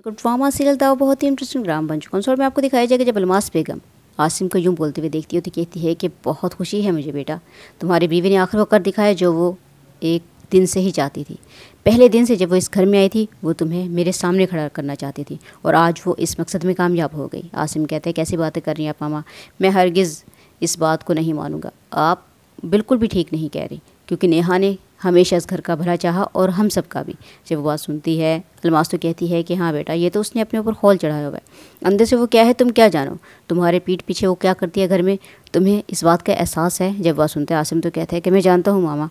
एक drama serial था वो बहुत ही इंटरेस्टिंग ड्रामा बन चुका है में आपको दिखाया जाएगा जब अलमास बेगम आसिम को यूँ बोलते हुए देखती हो तो कहती है कि बहुत खुशी है मुझे बेटा तुम्हारी बीवी ने आखिर वो कर दिखाया जो वो एक दिन से ही चाहती थी पहले दिन से जब वो इस घर में आई थी वो तुम्हें मेरे सामने खड़ा करना चाहती थी और आज वो इस मकसद में कामयाब हो गई आसिम कहते हैं कैसी बातें कर रही हैं आप मामा मैं हरगिज़ इस बात को नहीं मानूंगा आप बिल्कुल भी ठीक नहीं कह रही क्योंकि नेहा ने हमेशा इस घर का भला चाहा और हम सब का भी जब वो बात सुनती है अलमास तो कहती है कि हाँ बेटा ये तो उसने अपने ऊपर हॉल चढ़ाया हुआ है अंदर से वो क्या है तुम क्या जानो तुम्हारे पीठ पीछे वो क्या करती है घर में तुम्हें इस बात का एहसास है जब वह सुनते हैं आसिम तो कहता है कि मैं जानता हूँ मामा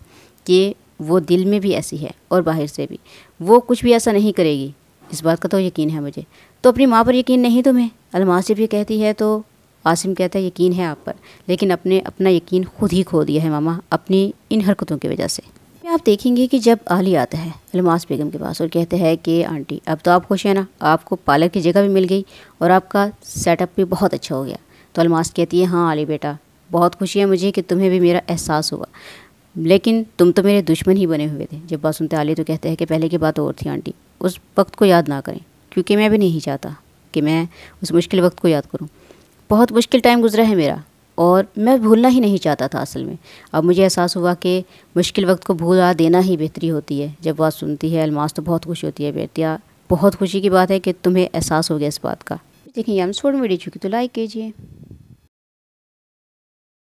कि वो दिल में भी ऐसी है और बाहर से भी वो कुछ भी ऐसा नहीं करेगी इस बात का तो यकीन है मुझे तो अपनी माँ पर यकीन नहीं तुम्हें अलमास जब ये कहती है तो आसिम कहता है यकीन है आप पर लेकिन अपने अपना यकीन खुद ही खो दिया है मामा अपनी इन हरकतों की वजह से आप देखेंगे कि जब आली आता है अलमास बेगम के पास और कहते हैं कि आंटी अब तो आप खुश हैं ना आपको पार्लर की जगह भी मिल गई और आपका सेटअप भी बहुत अच्छा हो गया तो अलमास कहती है हाँ आली बेटा बहुत खुशी है मुझे कि तुम्हें भी मेरा एहसास हुआ लेकिन तुम तो मेरे दुश्मन ही बने हुए थे जब बात सुनते आली तो कहते हैं कि पहले की बात और थी आंटी उस वक्त को याद ना करें क्योंकि मैं भी नहीं चाहता कि मैं उस मुश्किल वक्त को याद करूँ बहुत मुश्किल टाइम गुजरा है मेरा और मैं भूलना ही नहीं चाहता था असल में अब मुझे एहसास हुआ कि मुश्किल वक्त को भूला देना ही बेहतरी होती है जब बात सुनती है अलमास तो बहुत खुशी होती है बेटिया बहुत खुशी की बात है कि तुम्हें एहसास हो गया इस बात का देखिए हम छोड़ डी चुकी तो लाइक कीजिए